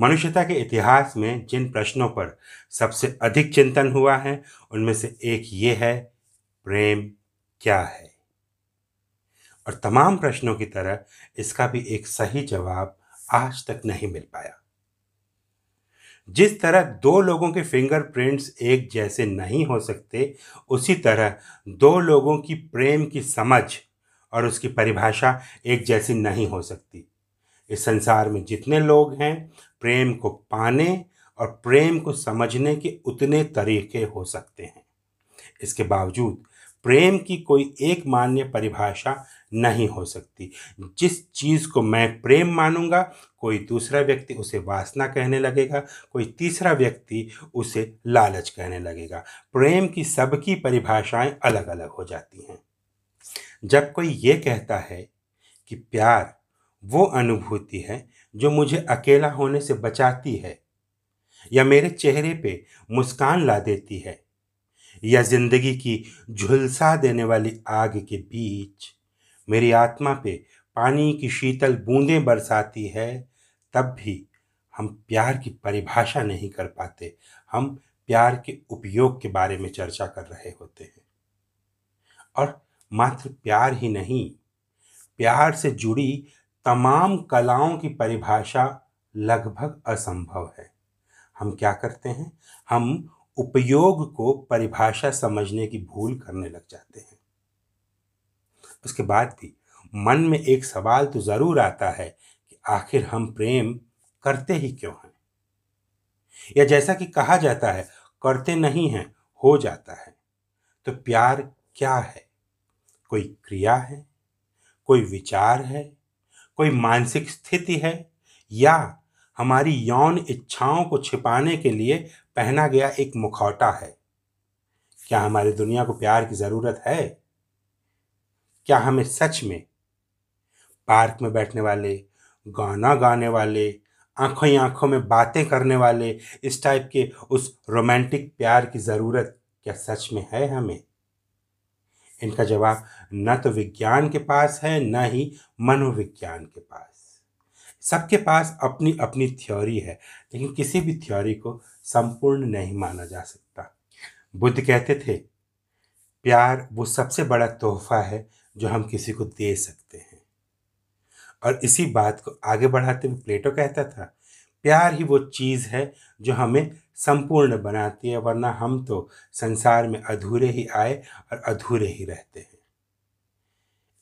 मनुष्यता के इतिहास में जिन प्रश्नों पर सबसे अधिक चिंतन हुआ है उनमें से एक ये है प्रेम क्या है और तमाम प्रश्नों की तरह इसका भी एक सही जवाब आज तक नहीं मिल पाया जिस तरह दो लोगों के फिंगरप्रिंट्स एक जैसे नहीं हो सकते उसी तरह दो लोगों की प्रेम की समझ और उसकी परिभाषा एक जैसी नहीं हो सकती इस संसार में जितने लोग हैं प्रेम को पाने और प्रेम को समझने के उतने तरीके हो सकते हैं इसके बावजूद प्रेम की कोई एक मान्य परिभाषा नहीं हो सकती जिस चीज़ को मैं प्रेम मानूंगा कोई दूसरा व्यक्ति उसे वासना कहने लगेगा कोई तीसरा व्यक्ति उसे लालच कहने लगेगा प्रेम की सबकी परिभाषाएं अलग अलग हो जाती हैं जब कोई ये कहता है कि प्यार वो अनुभूति है जो मुझे अकेला होने से बचाती है या मेरे चेहरे पे मुस्कान ला देती है या जिंदगी की झुलसा देने वाली आग के बीच मेरी आत्मा पे पानी की शीतल बूंदें बरसाती है तब भी हम प्यार की परिभाषा नहीं कर पाते हम प्यार के उपयोग के बारे में चर्चा कर रहे होते हैं और मात्र प्यार ही नहीं प्यार से जुड़ी तमाम कलाओं की परिभाषा लगभग असंभव है हम क्या करते हैं हम उपयोग को परिभाषा समझने की भूल करने लग जाते हैं उसके बाद भी मन में एक सवाल तो ज़रूर आता है कि आखिर हम प्रेम करते ही क्यों हैं या जैसा कि कहा जाता है करते नहीं हैं हो जाता है तो प्यार क्या है कोई क्रिया है कोई विचार है कोई मानसिक स्थिति है या हमारी यौन इच्छाओं को छिपाने के लिए पहना गया एक मुखौटा है क्या हमारी दुनिया को प्यार की ज़रूरत है क्या हमें सच में पार्क में बैठने वाले गाना गाने वाले आंखों ही आंखों में बातें करने वाले इस टाइप के उस रोमांटिक प्यार की ज़रूरत क्या सच में है हमें इनका जवाब न तो विज्ञान के पास है न ही मनोविज्ञान के पास सबके पास अपनी अपनी थ्योरी है लेकिन किसी भी थ्योरी को संपूर्ण नहीं माना जा सकता बुद्ध कहते थे प्यार वो सबसे बड़ा तोहफा है जो हम किसी को दे सकते हैं और इसी बात को आगे बढ़ाते हुए प्लेटो कहता था प्यार ही वो चीज़ है जो हमें संपूर्ण बनाती है वरना हम तो संसार में अधूरे ही आए और अधूरे ही रहते हैं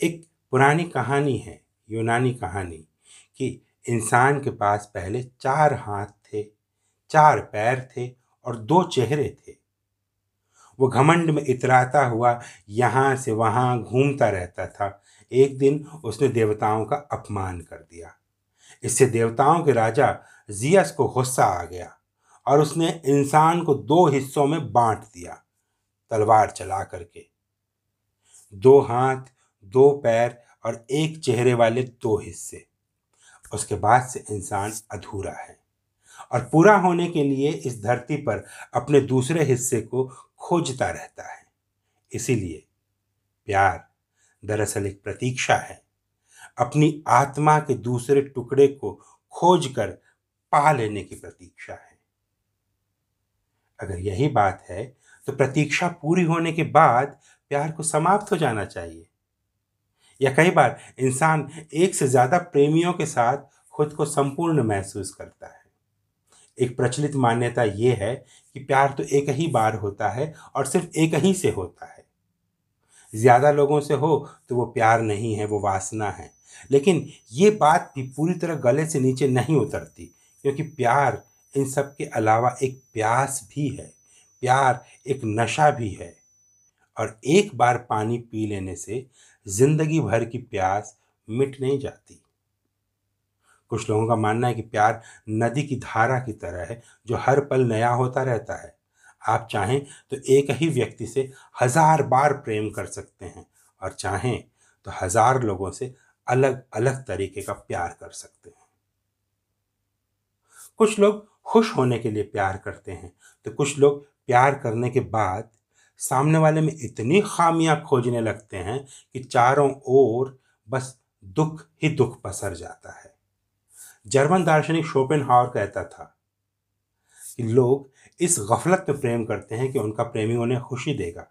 एक पुरानी कहानी है यूनानी कहानी कि इंसान के पास पहले चार हाथ थे चार पैर थे और दो चेहरे थे वो घमंड में इतराता हुआ यहाँ से वहाँ घूमता रहता था एक दिन उसने देवताओं का अपमान कर दिया इससे देवताओं के राजा जियस को गुस्सा आ गया और उसने इंसान को दो हिस्सों में बांट दिया तलवार चला करके दो हाथ दो पैर और एक चेहरे वाले दो हिस्से उसके बाद से इंसान अधूरा है और पूरा होने के लिए इस धरती पर अपने दूसरे हिस्से को खोजता रहता है इसीलिए प्यार दरअसल एक प्रतीक्षा है अपनी आत्मा के दूसरे टुकड़े को खोज कर पा लेने की प्रतीक्षा है अगर यही बात है तो प्रतीक्षा पूरी होने के बाद प्यार को समाप्त हो जाना चाहिए या कई बार इंसान एक से ज़्यादा प्रेमियों के साथ खुद को संपूर्ण महसूस करता है एक प्रचलित मान्यता यह है कि प्यार तो एक ही बार होता है और सिर्फ एक ही से होता है ज़्यादा लोगों से हो तो वो प्यार नहीं है वो वासना है लेकिन ये बात भी पूरी तरह गले से नीचे नहीं उतरती क्योंकि प्यार इन सब के अलावा एक प्यास भी है प्यार एक नशा भी है और एक बार पानी पी लेने से ज़िंदगी भर की प्यास मिट नहीं जाती कुछ लोगों का मानना है कि प्यार नदी की धारा की तरह है जो हर पल नया होता रहता है आप चाहें तो एक ही व्यक्ति से हज़ार बार प्रेम कर सकते हैं और चाहें तो हज़ार लोगों से अलग अलग तरीके का प्यार कर सकते हैं कुछ लोग खुश होने के लिए प्यार करते हैं तो कुछ लोग प्यार करने के बाद सामने वाले में इतनी खामियां खोजने लगते हैं कि चारों ओर बस दुख ही दुख पसर जाता है जर्मन दार्शनिक शोपेन कहता था कि लोग इस गफलत में प्रेम करते हैं कि उनका प्रेमी उन्हें खुशी देगा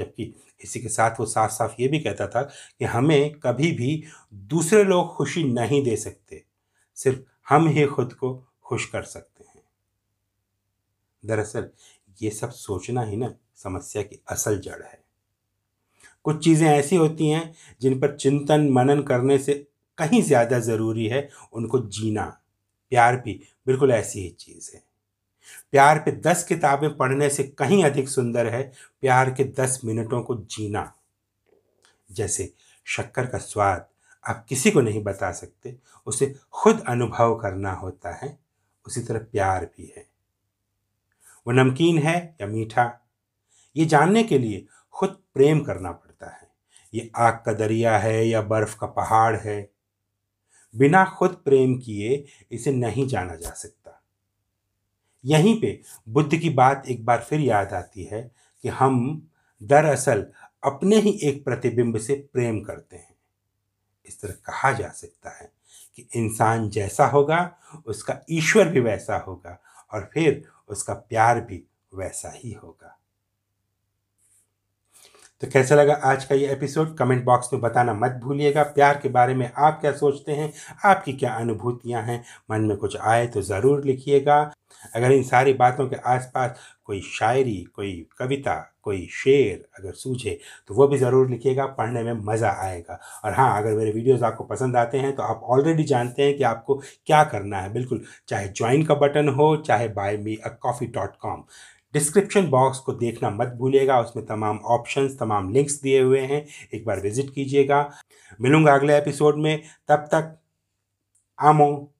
जबकि इसी के साथ वो साफ साफ ये भी कहता था कि हमें कभी भी दूसरे लोग खुशी नहीं दे सकते सिर्फ हम ही खुद को खुश कर सकते हैं दरअसल ये सब सोचना ही ना समस्या की असल जड़ है कुछ चीज़ें ऐसी होती हैं जिन पर चिंतन मनन करने से कहीं ज़्यादा ज़रूरी है उनको जीना प्यार भी बिल्कुल ऐसी ही चीज़ है प्यार पे दस किताबें पढ़ने से कहीं अधिक सुंदर है प्यार के दस मिनटों को जीना जैसे शक्कर का स्वाद आप किसी को नहीं बता सकते उसे खुद अनुभव करना होता है उसी तरह प्यार भी है वो नमकीन है या मीठा ये जानने के लिए खुद प्रेम करना पड़ता है ये आग का दरिया है या बर्फ का पहाड़ है बिना खुद प्रेम किए इसे नहीं जाना जा सकता यहीं पे बुद्ध की बात एक बार फिर याद आती है कि हम दरअसल अपने ही एक प्रतिबिंब से प्रेम करते हैं इस तरह कहा जा सकता है कि इंसान जैसा होगा उसका ईश्वर भी वैसा होगा और फिर उसका प्यार भी वैसा ही होगा तो कैसा लगा आज का ये एपिसोड कमेंट बॉक्स में बताना मत भूलिएगा प्यार के बारे में आप क्या सोचते हैं आपकी क्या अनुभूतियां हैं मन में कुछ आए तो ज़रूर लिखिएगा अगर इन सारी बातों के आसपास कोई शायरी कोई कविता कोई शेर अगर सूझे तो वो भी ज़रूर लिखिएगा पढ़ने में मज़ा आएगा और हाँ अगर मेरे वीडियोस आपको पसंद आते हैं तो आप ऑलरेडी जानते हैं कि आपको क्या करना है बिल्कुल चाहे ज्वाइन का बटन हो चाहे buy me a coffee dot com description box को देखना मत भूलिएगा उसमें तमाम ऑप्शंस तमाम लिंक्स दिए हुए हैं एक बार विजिट कीजिएगा मिलूंगा अगले एपिसोड में तब तक आमो